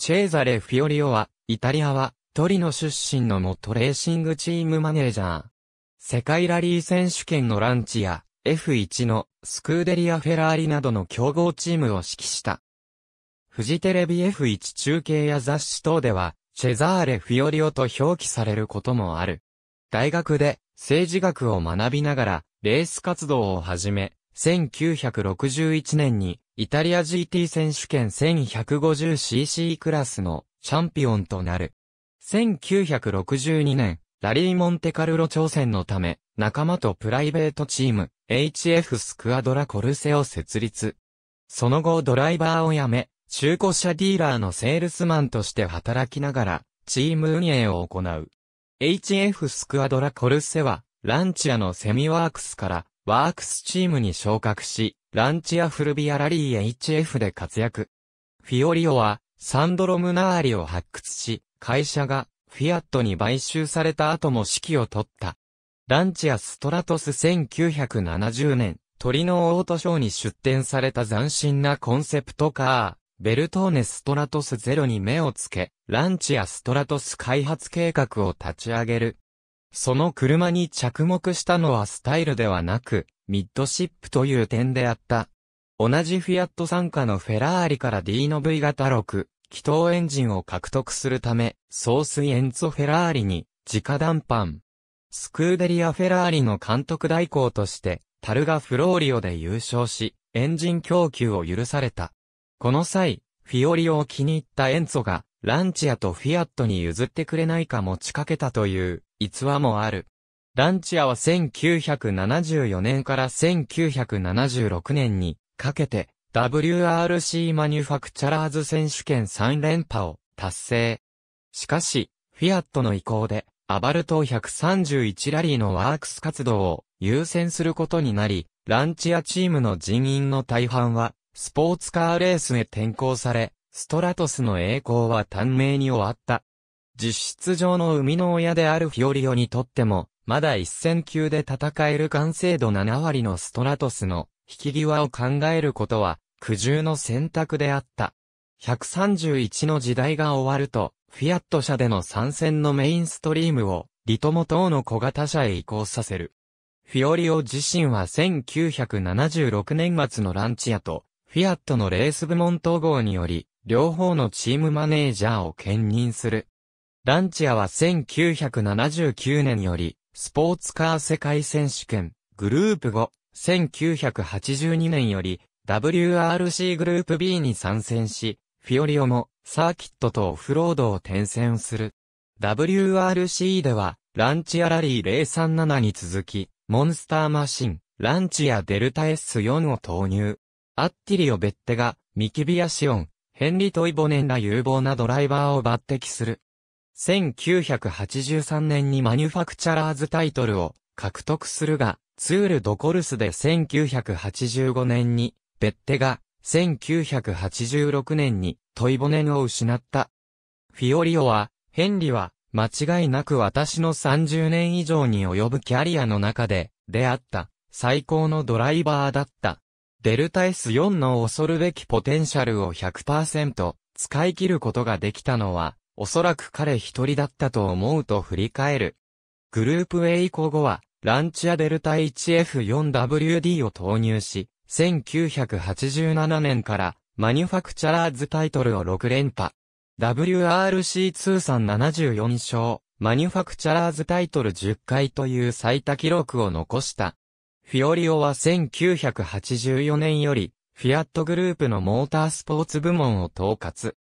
チェーザレ・フィオリオは、イタリアは、トリノ出身の元レーシングチームマネージャー。世界ラリー選手権のランチや、F1 のスクーデリア・フェラーリなどの競合チームを指揮した。フジテレビ F1 中継や雑誌等では、チェザーレ・フィオリオと表記されることもある。大学で政治学を学びながらレース活動を始め、1961年にイタリア GT 選手権 1150cc クラスのチャンピオンとなる。1962年、ラリーモンテカルロ挑戦のため、仲間とプライベートチーム、HF スクアドラコルセを設立。その後ドライバーを辞め、中古車ディーラーのセールスマンとして働きながら、チーム運営を行う。HF スクアドラコルセは、ランチアのセミワークスから、ワークスチームに昇格し、ランチアフルビアラリー HF で活躍。フィオリオは、サンドロムナーリを発掘し、会社が、フィアットに買収された後も指揮を取った。ランチアストラトス1970年、鳥のオートショーに出展された斬新なコンセプトカー、ベルトーネストラトスゼロに目をつけ、ランチアストラトス開発計画を立ち上げる。その車に着目したのはスタイルではなく、ミッドシップという点であった。同じフィアット参加のフェラーリから D の V 型6、気筒エンジンを獲得するため、総水エンツォ・フェラーリに、直談判。スクーデリア・フェラーリの監督代行として、タルガ・フローリオで優勝し、エンジン供給を許された。この際、フィオリオを気に入ったエンツォが、ランチアとフィアットに譲ってくれないか持ちかけたという逸話もある。ランチアは1974年から1976年にかけて WRC マニュファクチャラーズ選手権3連覇を達成。しかし、フィアットの意向でアバルト131ラリーのワークス活動を優先することになり、ランチアチームの人員の大半はスポーツカーレースへ転向され、ストラトスの栄光は短命に終わった。実質上の生みの親であるフィオリオにとっても、まだ一戦級で戦える完成度7割のストラトスの引き際を考えることは苦渋の選択であった。131の時代が終わると、フィアット社での参戦のメインストリームを、リトモ等の小型車へ移行させる。フィオリオ自身は1976年末のランチアと、フィアットのレース部門統合により、両方のチームマネージャーを兼任する。ランチアは1979年より、スポーツカー世界選手権、グループ5、1982年より、WRC グループ B に参戦し、フィオリオも、サーキットとオフロードを転戦する。WRC では、ランチアラリー037に続き、モンスターマシン、ランチアデルタ S4 を投入。アッティリオ・ベッテが、ミキビアシオン、ヘンリ・ー・トイボネンら有望なドライバーを抜擢する。1983年にマニュファクチャラーズタイトルを獲得するが、ツール・ド・コルスで1985年に、ベッテが、1986年にトイボネンを失った。フィオリオは、ヘンリーは、間違いなく私の30年以上に及ぶキャリアの中で、出会った、最高のドライバーだった、デルタ S4 の恐るべきポテンシャルを100%使い切ることができたのは、おそらく彼一人だったと思うと振り返る。グループ A 以降後は、ランチアデルタ 1F4WD を投入し、1987年からマニュファクチャラーズタイトルを6連覇。WRC 通算74勝、マニュファクチャラーズタイトル10回という最多記録を残した。フィオリオは1984年より、フィアットグループのモータースポーツ部門を統括。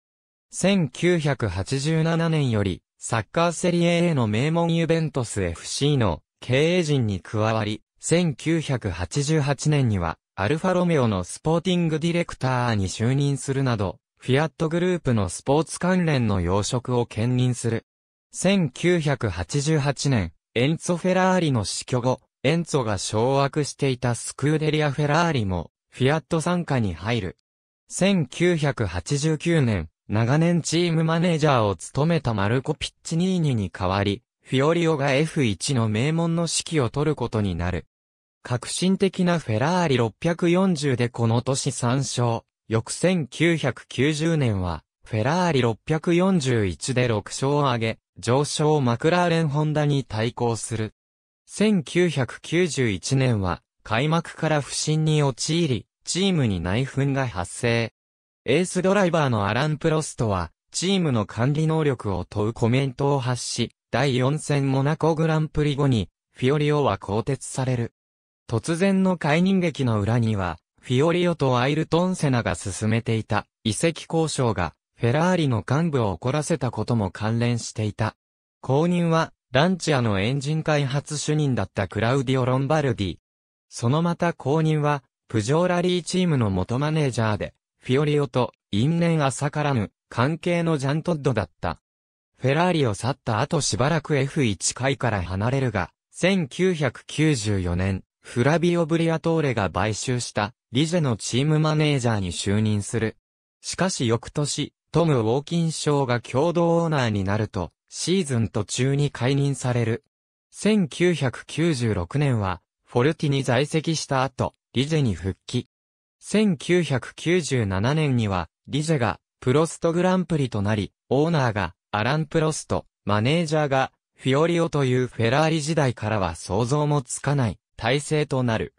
1987年より、サッカーセリエ A の名門ユベントス FC の経営陣に加わり、1988年には、アルファロメオのスポーティングディレクターに就任するなど、フィアットグループのスポーツ関連の要職を兼任する。1988年、エンツォ・フェラーリの死去後、エンツォが掌握していたスクーデリア・フェラーリも、フィアット参加に入る。1989年、長年チームマネージャーを務めたマルコ・ピッチニーニに代わり、フィオリオが F1 の名門の指揮を取ることになる。革新的なフェラーリ640でこの年3勝、翌1990年は、フェラーリ641で6勝を挙げ、上昇マクラーレンホンダに対抗する。1991年は開幕から不振に陥り、チームに内紛が発生。エースドライバーのアラン・プロストは、チームの管理能力を問うコメントを発し、第4戦モナコグランプリ後に、フィオリオは更迭される。突然の解任劇の裏には、フィオリオとアイルトン・セナが進めていた遺跡交渉が、フェラーリの幹部を怒らせたことも関連していた。後任は、ランチアのエンジン開発主任だったクラウディオ・ロンバルディ。そのまた後任は、プジョーラリーチームの元マネージャーで、フィオリオと因縁浅からぬ関係のジャントッドだった。フェラーリを去った後しばらく F1 回から離れるが、1994年、フラビオ・ブリアトーレが買収したリジェのチームマネージャーに就任する。しかし翌年、トム・ウォーキンーが共同オーナーになると、シーズン途中に解任される。1996年は、フォルティに在籍した後、リジェに復帰。1997年には、リジェが、プロストグランプリとなり、オーナーが、アラン・プロスト、マネージャーが、フィオリオというフェラーリ時代からは想像もつかない、体制となる。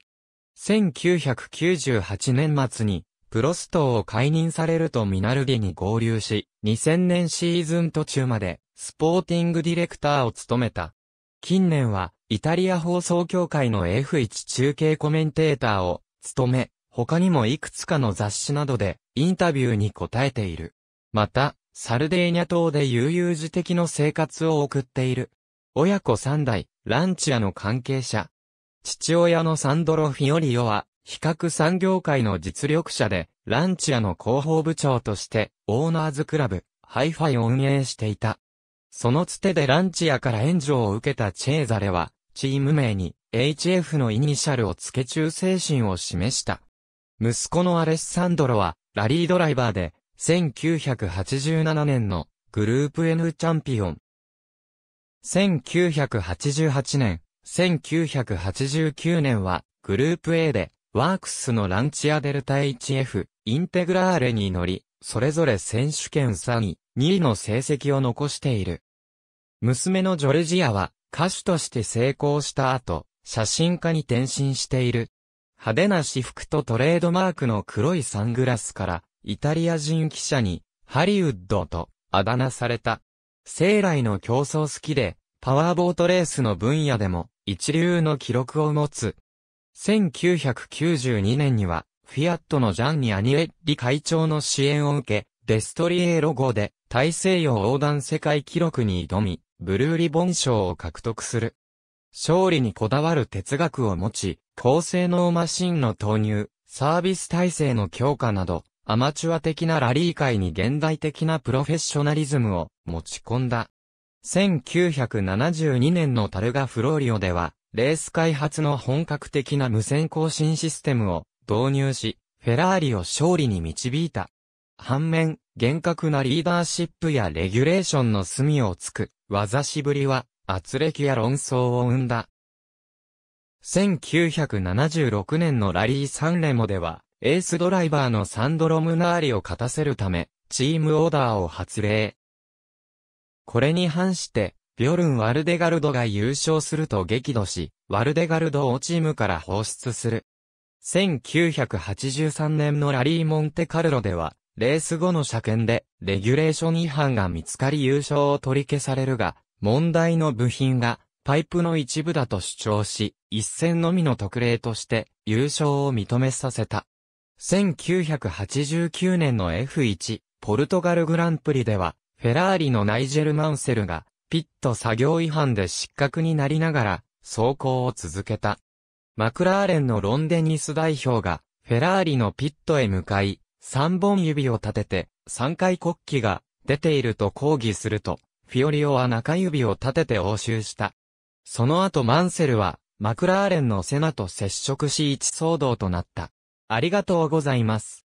1998年末に、プロストを解任されるとミナルディに合流し、2000年シーズン途中までスポーティングディレクターを務めた。近年は、イタリア放送協会の F1 中継コメンテーターを、務め、他にもいくつかの雑誌などで、インタビューに答えている。また、サルデーニャ島で悠々自適の生活を送っている。親子三代、ランチアの関係者。父親のサンドロ・フィオリオは、比較産業界の実力者で、ランチアの広報部長として、オーナーズクラブ、ハイファイを運営していた。そのつてでランチアから援助を受けたチェーザレは、チーム名に HF のイニシャルを付け中精神を示した。息子のアレッサンドロは、ラリードライバーで、1987年のグループ N チャンピオン。1988年、1989年は、グループ A で、ワークスのランチアデルタ HF、インテグラーレに乗り、それぞれ選手権3位。2位の成績を残している。娘のジョルジアは、歌手として成功した後、写真家に転身している。派手な私服とトレードマークの黒いサングラスから、イタリア人記者に、ハリウッドと、あだ名された。生来の競争好きで、パワーボートレースの分野でも、一流の記録を持つ。1992年には、フィアットのジャンニ・アニエッリ会長の支援を受け、デストリエロ号で大西洋横断世界記録に挑み、ブルーリボン賞を獲得する。勝利にこだわる哲学を持ち、高性能マシンの投入、サービス体制の強化など、アマチュア的なラリー界に現代的なプロフェッショナリズムを持ち込んだ。1972年のタルガフローリオでは、レース開発の本格的な無線更新システムを導入し、フェラーリを勝利に導いた。反面、厳格なリーダーシップやレギュレーションの隅をつく、技しぶりは、圧力や論争を生んだ。1976年のラリー・サンレモでは、エースドライバーのサンドロムナーリを勝たせるため、チームオーダーを発令。これに反して、ビョルン・ワルデガルドが優勝すると激怒し、ワルデガルドをチームから放出する。1983年のラリー・モンテカルロでは、レース後の車検で、レギュレーション違反が見つかり優勝を取り消されるが、問題の部品が、パイプの一部だと主張し、一戦のみの特例として、優勝を認めさせた。1989年の F1、ポルトガルグランプリでは、フェラーリのナイジェル・マンセルが、ピット作業違反で失格になりながら、走行を続けた。マクラーレンのロンデニス代表が、フェラーリのピットへ向かい、三本指を立てて、三回国旗が出ていると抗議すると、フィオリオは中指を立てて応酬した。その後マンセルは、マクラーレンのセナと接触し一騒動となった。ありがとうございます。